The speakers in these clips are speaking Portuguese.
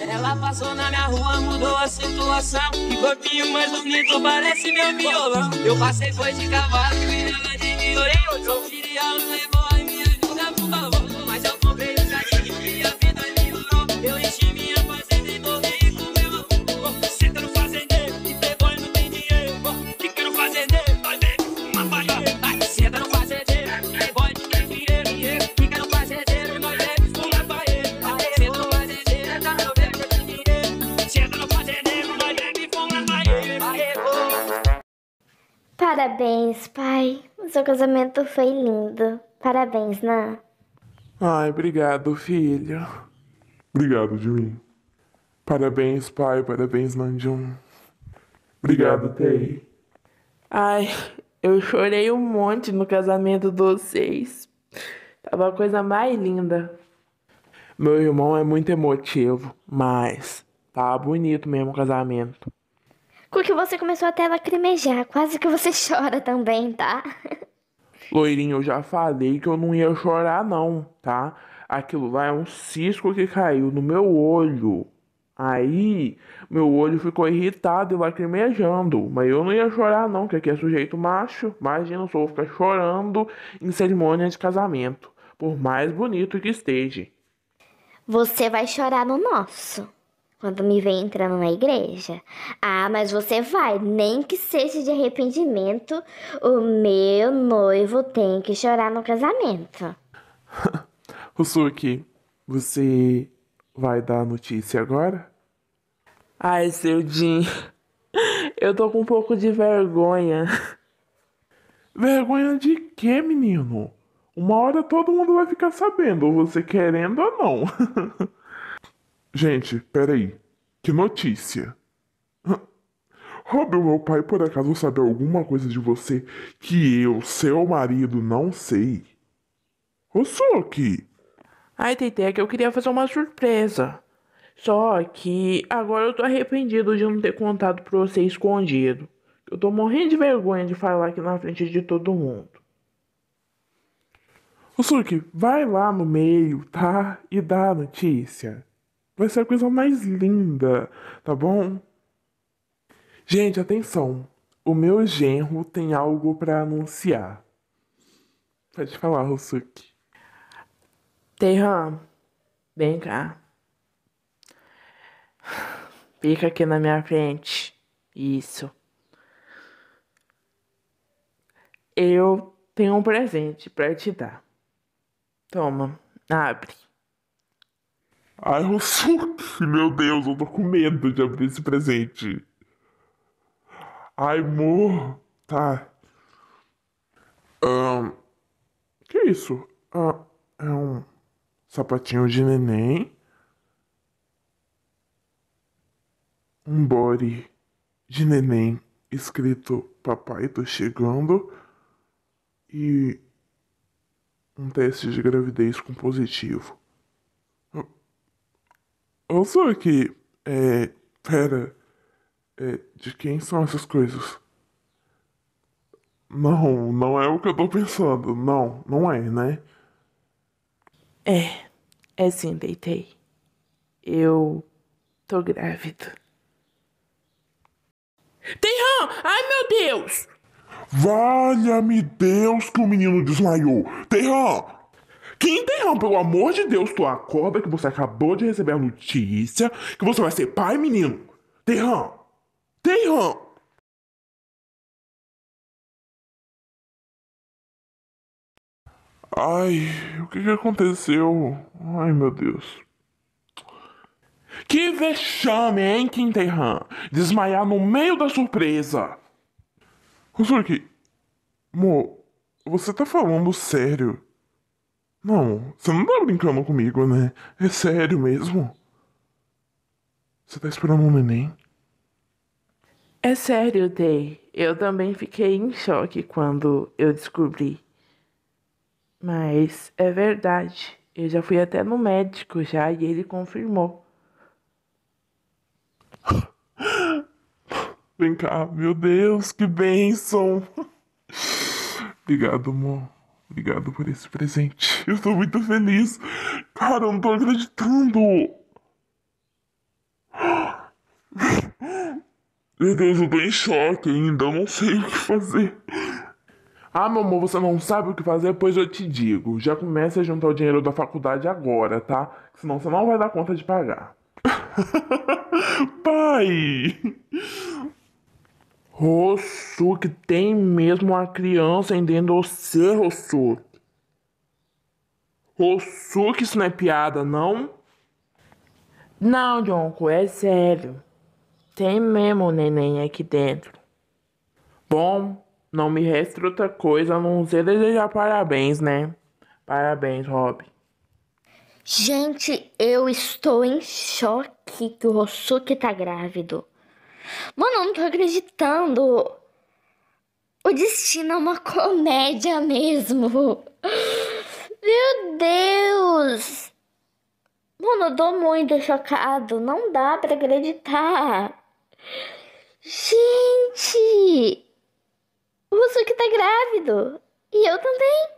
Ela passou na minha rua, mudou a situação. Que corpinho mais bonito, parece meu violão. Eu passei foi de cavalo e ela de violão. Eu Filial ela levou Seu casamento foi lindo. Parabéns, Nan. Ai, obrigado, filho. Obrigado, Jimmy. Parabéns, pai. Parabéns, Nanjun. Obrigado, Tei. Ai, eu chorei um monte no casamento de vocês. Tava a coisa mais linda. Meu irmão é muito emotivo, mas tá bonito mesmo o casamento. Porque você começou até a lacrimejar, quase que você chora também, tá? Loirinho, eu já falei que eu não ia chorar não, tá? Aquilo lá é um cisco que caiu no meu olho. Aí, meu olho ficou irritado e lacrimejando. Mas eu não ia chorar não, que aqui é sujeito macho. Imagina, eu só vou ficar chorando em cerimônia de casamento. Por mais bonito que esteja. Você vai chorar no nosso quando me vem entrando na igreja. Ah, mas você vai, nem que seja de arrependimento, o meu noivo tem que chorar no casamento. Rusuki, você vai dar a notícia agora? Ai, seu Jim, eu tô com um pouco de vergonha. Vergonha de quê, menino? Uma hora todo mundo vai ficar sabendo, você querendo ou não. Gente, peraí. Que notícia! Rob, meu pai por acaso sabe alguma coisa de você que eu, seu marido, não sei? Ô, suki? Ai, é que eu queria fazer uma surpresa. Só que agora eu tô arrependido de não ter contado pra você escondido. Eu tô morrendo de vergonha de falar aqui na frente de todo mundo. Ô, Suki, vai lá no meio, tá? E dá a notícia. Vai ser a coisa mais linda, tá bom? Gente, atenção. O meu genro tem algo para anunciar. Pode falar, Rosuki. Terran, vem cá. Fica aqui na minha frente. Isso. Eu tenho um presente para te dar. Toma, abre. Ai, Rosuki, meu Deus, eu tô com medo de abrir esse presente. Ai, amor. Tá. Um, que é isso? Ah, é um sapatinho de neném. Um body de neném escrito Papai tô chegando. E um teste de gravidez com positivo eu sou aqui. É. Pera. É, de quem são essas coisas? Não, não é o que eu tô pensando. Não, não é, né? É. É sim, deitei. Eu. tô grávida. Tenham! Ai, meu Deus! Valha-me Deus que o menino desmaiou! Terran, Kinder, pelo amor de Deus, tu acorda que você acabou de receber a notícia que você vai ser pai, menino. Terran! Terran! Ai, o que, que aconteceu? Ai, meu Deus. Que vexame, hein, Quinterran? Desmaiar no meio da surpresa. Rosuki, Mo, você tá falando sério? Não, você não tá brincando comigo, né? É sério mesmo? Você tá esperando um neném? É sério, Day. Eu também fiquei em choque quando eu descobri. Mas é verdade. Eu já fui até no médico já e ele confirmou. Vem cá, meu Deus, que bênção! Obrigado, amor. Obrigado por esse presente. Eu estou muito feliz. Cara, eu não tô acreditando. Meu Deus, eu tô em choque ainda. Eu não sei o que fazer. Ah, meu amor, você não sabe o que fazer? Pois eu te digo. Já comece a juntar o dinheiro da faculdade agora, tá? Senão você não vai dar conta de pagar. Pai! Rossuki, tem mesmo uma criança em dentro você, Rossuki. Rossuki, isso não é piada, não? Não, Jonko, é sério. Tem mesmo um neném aqui dentro. Bom, não me resta outra coisa a não ser desejar parabéns, né? Parabéns, Rob. Gente, eu estou em choque que o Rossuki tá grávido. Mano, eu não tô acreditando. O destino é uma comédia mesmo. Meu Deus! Mano, eu tô muito chocado. Não dá pra acreditar. Gente! O Suki tá grávido. E eu também.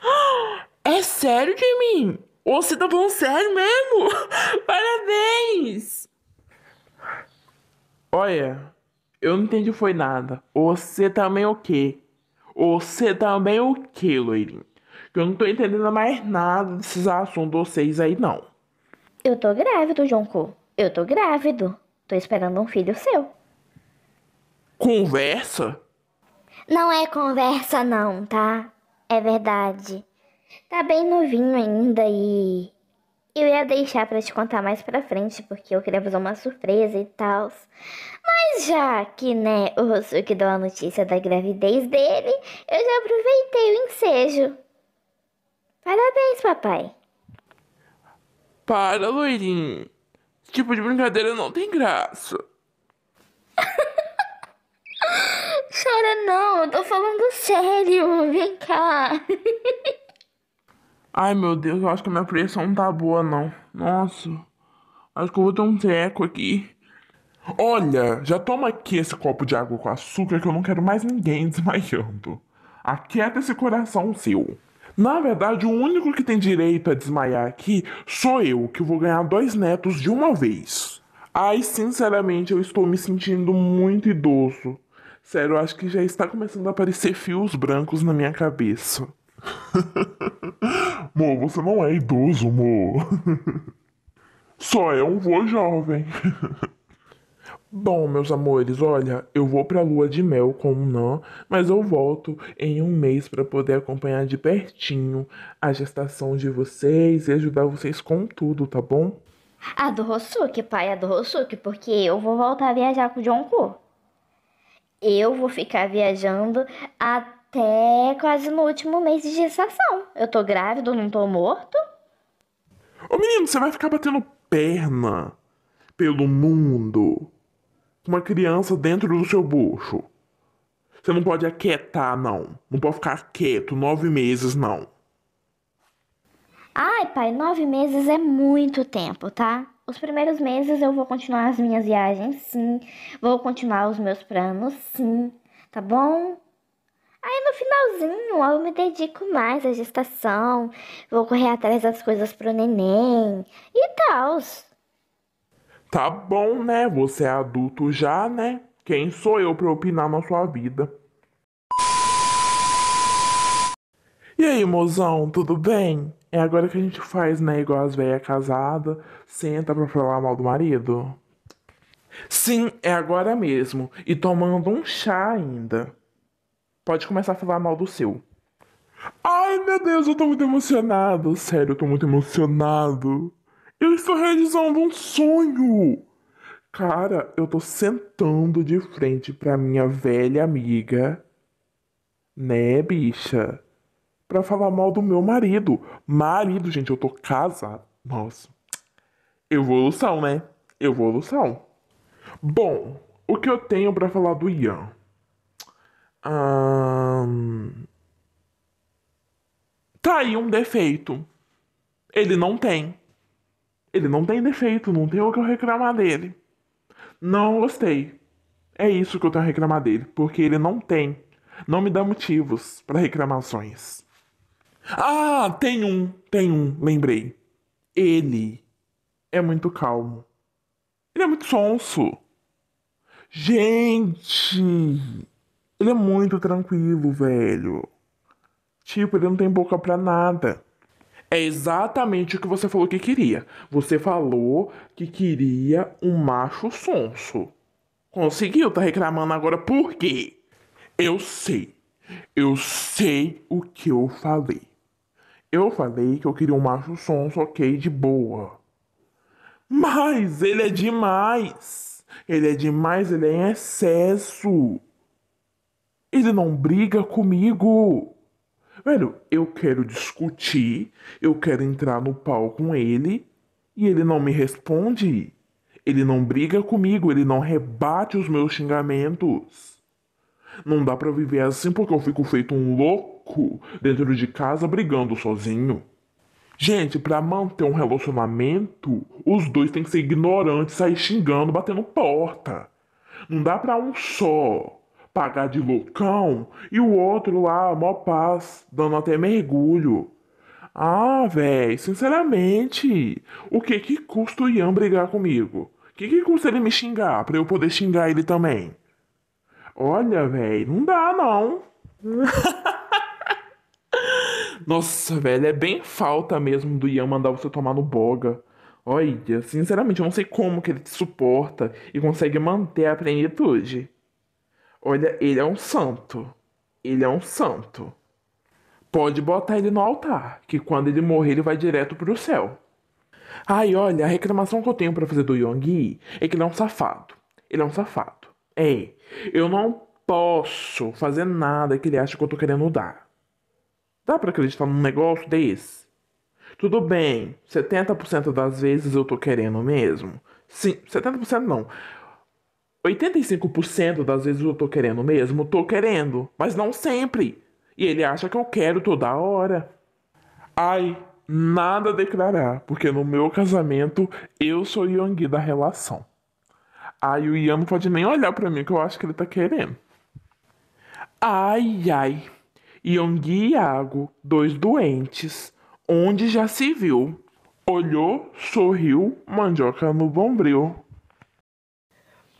É sério, Jimin? Você tá falando sério mesmo? Parabéns! Olha, eu não entendi foi nada. Você também é o quê? Você também é o quê, loirinho? Que eu não tô entendendo mais nada desses assuntos de vocês aí, não. Eu tô grávido, Jonko. Eu tô grávido. Tô esperando um filho seu. Conversa? Não é conversa não, tá? É verdade. Tá bem novinho ainda e eu ia deixar para te contar mais pra frente, porque eu queria fazer uma surpresa e tal. Mas já que, né, o Rosuke deu a notícia da gravidez dele, eu já aproveitei o ensejo. Parabéns, papai. Para, loirinho. Esse tipo de brincadeira não tem graça. Chora não, eu tô falando sério. Vem cá. Ai meu Deus, eu acho que a minha pressão não tá boa não. Nossa, acho que eu vou ter um treco aqui. Olha, já toma aqui esse copo de água com açúcar que eu não quero mais ninguém desmaiando. Aquieta esse coração seu. Na verdade, o único que tem direito a desmaiar aqui sou eu, que vou ganhar dois netos de uma vez. Ai, sinceramente, eu estou me sentindo muito idoso. Sério, eu acho que já está começando a aparecer fios brancos na minha cabeça. Mo, você não é idoso, Mo. Só é um vô jovem. Bom, meus amores, olha, eu vou pra lua de mel com o Nan, mas eu volto em um mês para poder acompanhar de pertinho a gestação de vocês e ajudar vocês com tudo, tá bom? A do Rosuke, pai, a do Rosuke, porque eu vou voltar a viajar com o John Ku. Eu vou ficar viajando até até quase no último mês de gestação. Eu tô grávido, não tô morto. Ô menino, você vai ficar batendo perna pelo mundo com uma criança dentro do seu bucho. Você não pode aquietar, não. Não pode ficar quieto nove meses, não. Ai, pai, nove meses é muito tempo, tá? Os primeiros meses eu vou continuar as minhas viagens, sim. Vou continuar os meus planos, sim. Tá bom? Aí no finalzinho eu me dedico mais à gestação, vou correr atrás das coisas pro neném e tal. Tá bom, né? Você é adulto já, né? Quem sou eu pra opinar na sua vida? E aí, mozão, tudo bem? É agora que a gente faz, né? Igual as velhas casadas, senta pra falar mal do marido. Sim, é agora mesmo. E tomando um chá ainda. Pode começar a falar mal do seu. Ai meu Deus, eu tô muito emocionado. Sério, eu tô muito emocionado. Eu estou realizando um sonho. Cara, eu tô sentando de frente pra minha velha amiga. Né, bicha? Pra falar mal do meu marido. Marido, gente, eu tô casado. Nossa. Evolução, né? Evolução. Bom, o que eu tenho para falar do Ian? Hum... Tá aí um defeito. Ele não tem. Ele não tem defeito, não tem o que eu reclamar dele. Não gostei. É isso que eu tenho a reclamar dele, porque ele não tem. Não me dá motivos para reclamações. Ah, tem um, tem um, lembrei. Ele é muito calmo. Ele é muito sonso. Gente! Ele é muito tranquilo, velho. Tipo, ele não tem boca pra nada. É exatamente o que você falou que queria. Você falou que queria um macho sonso. Conseguiu, tá reclamando agora por quê? Eu sei. Eu sei o que eu falei. Eu falei que eu queria um macho sonso, ok, de boa. Mas ele é demais. Ele é demais, ele é em excesso. Ele não briga comigo. Velho, eu quero discutir, eu quero entrar no pau com ele e ele não me responde. Ele não briga comigo, ele não rebate os meus xingamentos. Não dá para viver assim porque eu fico feito um louco dentro de casa brigando sozinho. Gente, para manter um relacionamento, os dois têm que ser ignorantes, sair xingando, batendo porta. Não dá para um só pagar de loucão e o outro lá, mó paz, dando até mergulho. Ah, véi, sinceramente, o que que custa o Ian brigar comigo? Que que custa ele me xingar pra eu poder xingar ele também? Olha, véi, não dá não. Nossa, velho, é bem falta mesmo do Ian mandar você tomar no boga. Olha, sinceramente, eu não sei como que ele te suporta e consegue manter a plenitude. Olha, ele é um santo. Ele é um santo. Pode botar ele no altar, que quando ele morrer ele vai direto pro céu. Ai, olha, a reclamação que eu tenho para fazer do Yonggi é que ele é um safado. Ele é um safado. É, eu não posso fazer nada que ele acha que eu tô querendo dar. Dá para acreditar num negócio desse? Tudo bem, 70% das vezes eu tô querendo mesmo. Sim, 70% não. 85% das vezes eu tô querendo mesmo, tô querendo, mas não sempre. E ele acha que eu quero toda hora. Ai, nada a declarar, porque no meu casamento eu sou o Yang da relação. Ai, o Ian não pode nem olhar para mim que eu acho que ele tá querendo. Ai, ai. Yong e Iago, dois doentes, onde já se viu. Olhou, sorriu, mandioca no bombril.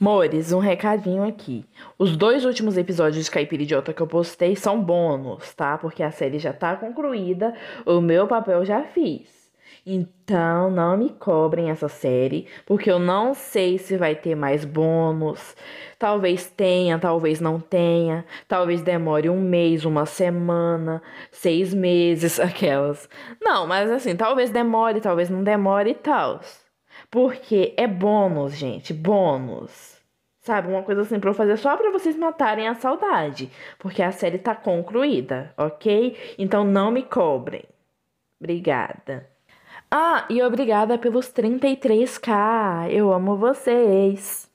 Mores, um recadinho aqui. Os dois últimos episódios de Caipira Idiota que eu postei são bônus, tá? Porque a série já tá concluída, o meu papel já fiz. Então não me cobrem essa série, porque eu não sei se vai ter mais bônus. Talvez tenha, talvez não tenha. Talvez demore um mês, uma semana, seis meses, aquelas. Não, mas assim, talvez demore, talvez não demore e tal. Porque é bônus, gente, bônus. Sabe, uma coisa assim pra eu fazer só para vocês matarem a saudade. Porque a série tá concluída, ok? Então não me cobrem. Obrigada. Ah, e obrigada pelos 33k. Eu amo vocês.